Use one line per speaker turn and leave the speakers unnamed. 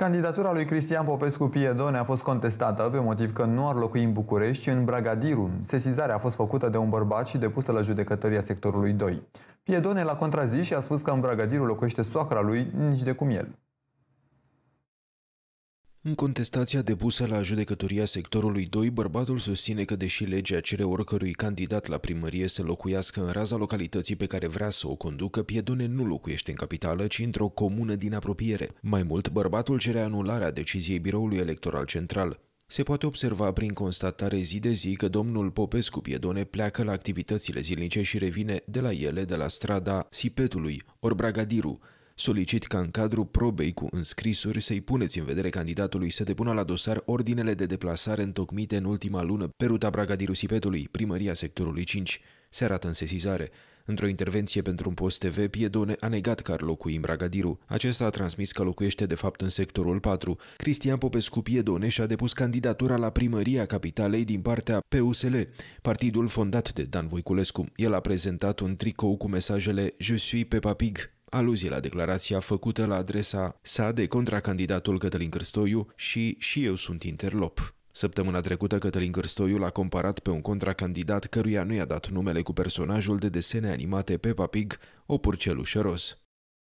Candidatura lui Cristian Popescu Piedone a fost contestată pe motiv că nu ar locui în București, ci în Bragadiru. Sesizarea a fost făcută de un bărbat și depusă la judecătoria sectorului 2. Piedone l-a contrazis și a spus că în Bragadiru locuiește soacra lui, nici de cum el.
În contestația depusă la judecătoria sectorului 2, bărbatul susține că deși legea cere oricărui candidat la primărie să locuiască în raza localității pe care vrea să o conducă, Piedone nu locuiește în capitală, ci într-o comună din apropiere. Mai mult, bărbatul cere anularea deciziei Biroului Electoral Central. Se poate observa prin constatare zi de zi că domnul Popescu Piedone pleacă la activitățile zilnice și revine de la ele de la strada Sipetului, ori Bragadiru, Solicit ca în cadrul probei cu înscrisuri să-i puneți în vedere candidatului să depună la dosar ordinele de deplasare întocmite în ultima lună pe ruta Bragadirusipetului, primăria sectorului 5. Se arată în sesizare. Într-o intervenție pentru un post TV, Piedone a negat că ar locui în Bragadiru. Acesta a transmis că locuiește de fapt în sectorul 4. Cristian Popescu Piedone și-a depus candidatura la primăria capitalei din partea PUSL, partidul fondat de Dan Voiculescu. El a prezentat un tricou cu mesajele Je suis Peppa Pig, aluzie la declarația făcută la adresa sa de contracandidatul Cătălin Cârstoiu și și eu sunt interlop. Săptămâna trecută, Cătălin Cârstoiu l-a comparat pe un contracandidat căruia nu i-a dat numele cu personajul de desene animate Peppa Pig, o purcelușă roz.